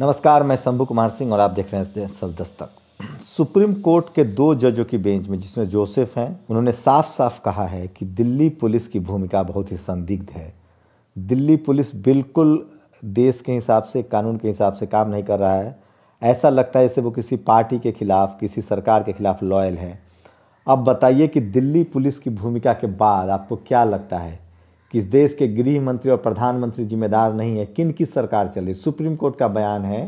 नमस्कार मैं शंभू कुमार सिंह और आप देख रहे हैं सब दस्तक सुप्रीम कोर्ट के दो जजों की बेंच में जिसमें जोसेफ हैं उन्होंने साफ साफ कहा है कि दिल्ली पुलिस की भूमिका बहुत ही संदिग्ध है दिल्ली पुलिस बिल्कुल देश के हिसाब से कानून के हिसाब से काम नहीं कर रहा है ऐसा लगता है जैसे वो किसी पार्टी के खिलाफ किसी सरकार के खिलाफ लॉयल है अब बताइए कि दिल्ली पुलिस की भूमिका के बाद आपको क्या लगता है कि इस देश के गृह मंत्री और प्रधानमंत्री जिम्मेदार नहीं है किन की सरकार चल रही सुप्रीम कोर्ट का बयान है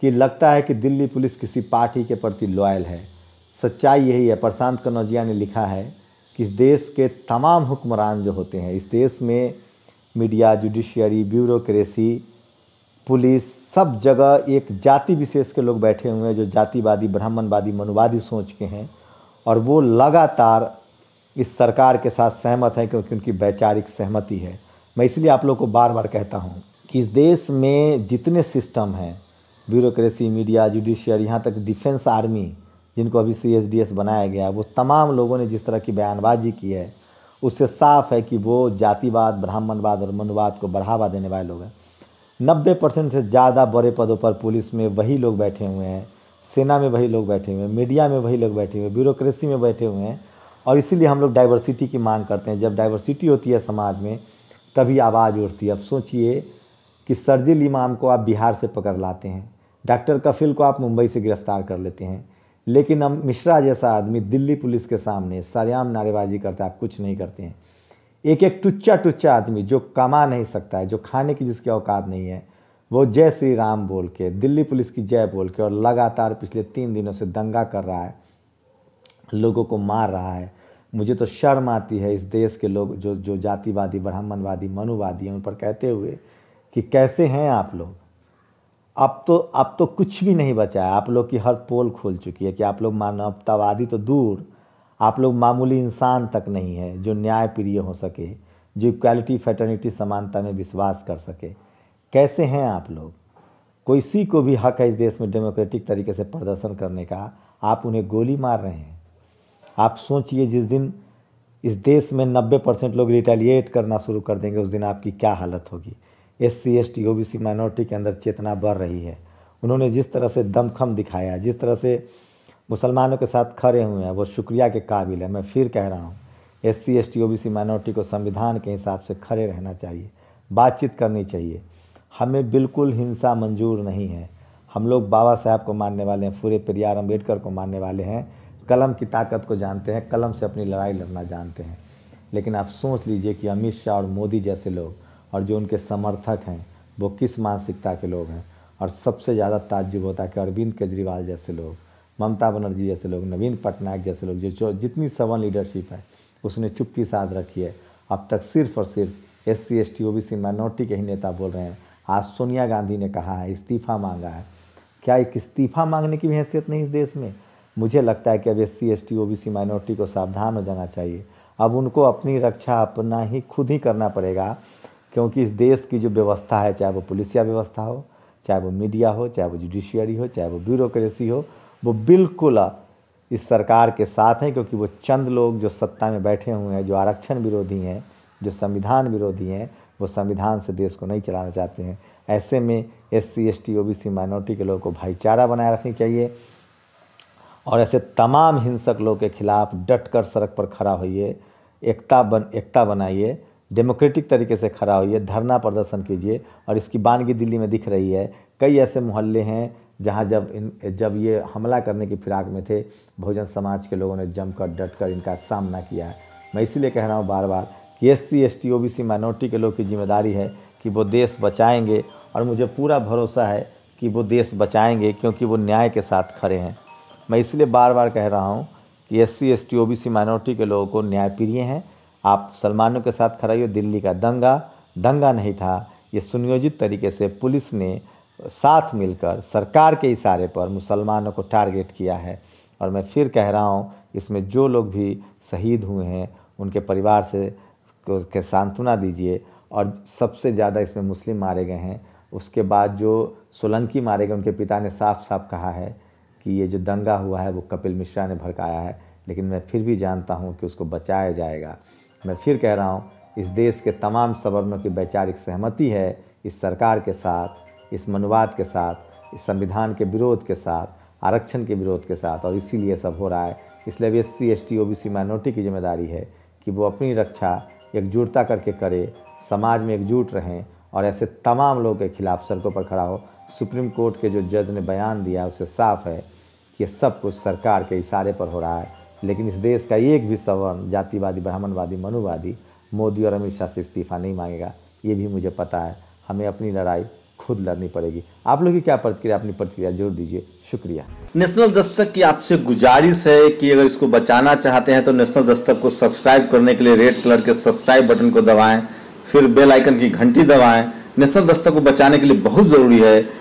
कि लगता है कि दिल्ली पुलिस किसी पार्टी के प्रति लॉयल है सच्चाई यही है प्रशांत कनौजिया ने लिखा है कि इस देश के तमाम हुक्मरान जो होते हैं इस देश में मीडिया जुडिशियरी ब्यूरोक्रेसी पुलिस सब जगह एक जाति विशेष के लोग बैठे हुए हैं जो जातिवादी ब्राह्मणवादी मनुवादी सोच के हैं और वो लगातार इस सरकार के साथ सहमत हैं क्योंकि उनकी वैचारिक सहमति है मैं इसलिए आप लोग को बार बार कहता हूँ कि इस देश में जितने सिस्टम हैं ब्यूरोक्रेसी मीडिया जुडिशियर यहाँ तक डिफेंस आर्मी जिनको अभी सी बनाया गया वो तमाम लोगों ने जिस तरह की बयानबाजी की है उससे साफ है कि वो जातिवाद ब्राह्मणवाद और मनुवाद को बढ़ावा देने वाले लोग हैं नब्बे परसेंट से ज़्यादा बड़े पदों पर पुलिस में वही लोग बैठे हुए हैं सेना में वही लोग बैठे हुए हैं मीडिया में वही लोग बैठे हुए हैं ब्यूरोक्रेसी में बैठे हुए हैं और इसीलिए हम लोग डाइवर्सिटी की मांग करते हैं जब डाइवर्सिटी होती है समाज में तभी आवाज़ उठती है अब सोचिए कि सरजिल इमाम को आप बिहार से पकड़ लाते हैं डॉक्टर कफिल को आप मुंबई से गिरफ्तार कर लेते हैं लेकिन हम मिश्रा जैसा आदमी दिल्ली पुलिस के सामने सरेआम नारेबाजी करता है आप कुछ नहीं करते हैं एक एक टुच्चा टुच्चा आदमी जो कमा नहीं सकता है जो खाने की जिसकी औकात नहीं है वो जय श्री राम बोल के दिल्ली पुलिस की जय बोल के और लगातार पिछले तीन दिनों से दंगा कर रहा है लोगों को मार रहा है मुझे तो शर्म आती है इस देश के लोग जो जो जातिवादी ब्राह्मणवादी मनुवादी हैं उन पर कहते हुए कि कैसे हैं आप लोग अब तो अब तो कुछ भी नहीं बचा है आप लोग की हर पोल खोल चुकी है कि आप लोग मानवतावादी तो दूर आप लोग मामूली इंसान तक नहीं है जो न्यायप्रिय हो सके जो इक्वालिटी फैटर्निटी समानता में विश्वास कर सके कैसे हैं आप लोग कोई सी को भी हक है इस देश में डेमोक्रेटिक तरीके से प्रदर्शन करने का आप उन्हें गोली मार रहे हैं आप सोचिए जिस दिन इस देश में 90 परसेंट लोग रिटेलिएट करना शुरू कर देंगे उस दिन आपकी क्या हालत होगी S C S T O B C minority के अंदर चेतना बढ़ रही है उन्होंने जिस तरह से दमखम दिखाया जिस तरह से मुसलमानों के साथ खड़े हुए हैं वो शुक्रिया के काबिल है मैं फिर कह रहा हूँ S C S T O B C minority को संविधान के हिसाब से खड़े रहना चाहिए बातचीत करनी चाहिए हमें बिल्कुल हिंसा मंजूर नहीं है हम लोग बाबा साहब को मानने वाले हैं पूरे पेरियार अम्बेडकर को मानने वाले हैं कलम की ताकत को जानते हैं कलम से अपनी लड़ाई लड़ना जानते हैं लेकिन आप सोच लीजिए कि अमित शाह और मोदी जैसे लोग और जो उनके समर्थक हैं वो किस मानसिकता के लोग हैं और सबसे ज़्यादा ताज्जुब होता है कि अरविंद केजरीवाल जैसे लोग ममता बनर्जी जैसे लोग नवीन पटनायक जैसे लोग जो जितनी सवन लीडरशिप है उसने चुप्पी साध रखी है अब तक सिर्फ और सिर्फ S C S T O B C minority के ही नेता बोल रहे हैं आज सोनिया गांधी ने कहा है इस्तीफ़ा मांगा है क्या एक इस्तीफ़ा मांगने की भी हैसियत नहीं इस देश में मुझे लगता है कि अब S C S T O B C minority को सावधान हो जाना चाहिए अब उनको अपनी रक्षा अपना ही खुद ही करना पड़ेगा क्योंकि इस देश की जो व्यवस्था है चाहे वो पुलिसिया व्यवस्था हो चाहे वो मीडिया हो चाहे वो जुडिशियरी हो चाहे वो ब्यूरोक्रेसी हो वो बिल्कुल इस सरकार के साथ हैं क्योंकि वो चंद लोग जो सत्ता में बैठे हुए हैं जो आरक्षण विरोधी हैं जो संविधान विरोधी हैं वो संविधान से देश को नहीं चलाना चाहते हैं ऐसे में S C S T O B C minority के लोगों को भाईचारा बनाए रखनी चाहिए और ऐसे तमाम हिंसक लोग के खिलाफ डट कर सड़क पर खड़ा होइए एकता बन एकता बनाइए डेमोक्रेटिक तरीके से खड़ा होइए धरना प्रदर्शन कीजिए और इसकी बानगी दिल्ली में दिख रही है कई ऐसे मोहल्ले हैं जहाँ जब इन जब ये हमला करने की फिराक में थे बहुजन समाज के लोगों ने जमकर डट कर इनका सामना किया है मैं इसीलिए कह रहा हूँ बार बार कि S C S T O B C minority के लोग की जिम्मेदारी है कि वो देश बचाएंगे और मुझे पूरा भरोसा है कि वो देश बचाएंगे क्योंकि वो न्याय के साथ खड़े हैं मैं इसलिए बार बार कह रहा हूँ कि S C S T O B C minority के लोगों को न्यायप्रिय हैं आप मुसलमानों के साथ खड़ा दिल्ली का दंगा दंगा नहीं था ये सुनियोजित तरीके से पुलिस ने साथ मिलकर सरकार के इशारे पर मुसलमानों को टारगेट किया है और मैं फिर कह रहा हूँ इसमें जो लोग भी शहीद हुए हैं उनके परिवार से के सांत्वना दीजिए और सबसे ज़्यादा इसमें मुस्लिम मारे गए हैं उसके बाद जो सोलंकी मारे गए उनके पिता ने साफ साफ कहा है कि ये जो दंगा हुआ है वो कपिल मिश्रा ने भड़काया है लेकिन मैं फिर भी जानता हूँ कि उसको बचाया जाएगा मैं फिर कह रहा हूँ इस देश के तमाम सवर्णों की वैचारिक सहमति है इस सरकार के साथ इस मनुवाद के साथ इस संविधान के विरोध के साथ आरक्षण के विरोध के साथ और इसीलिए सब हो रहा है इसलिए S C S T O B C minority की जिम्मेदारी है कि वो अपनी रक्षा एकजुटता करके करे समाज में एकजुट रहें और ऐसे तमाम लोगों के खिलाफ सड़कों पर खड़ा हो सुप्रीम कोर्ट के जो जज ने बयान दिया उसे साफ है कि सब कुछ सरकार के इशारे पर हो रहा है लेकिन इस देश का एक भी सवर्ण जातिवादी ब्राह्मणवादी मनुवादी मोदी और अमित शाह से इस्तीफा नहीं मांगेगा ये भी मुझे पता है हमें अपनी लड़ाई खुद लड़नी पड़ेगी आप लोग की क्या प्रतिक्रिया अपनी प्रतिक्रिया जरूर दीजिए शुक्रिया नेशनल दस्तक की आपसे गुजारिश है कि अगर इसको बचाना चाहते हैं तो नेशनल दस्तक को सब्सक्राइब करने के लिए रेड कलर के सब्सक्राइब बटन को दबाएं फिर बेल आइकन की घंटी दबाएं नेशनल दस्तक को बचाने के लिए बहुत जरूरी है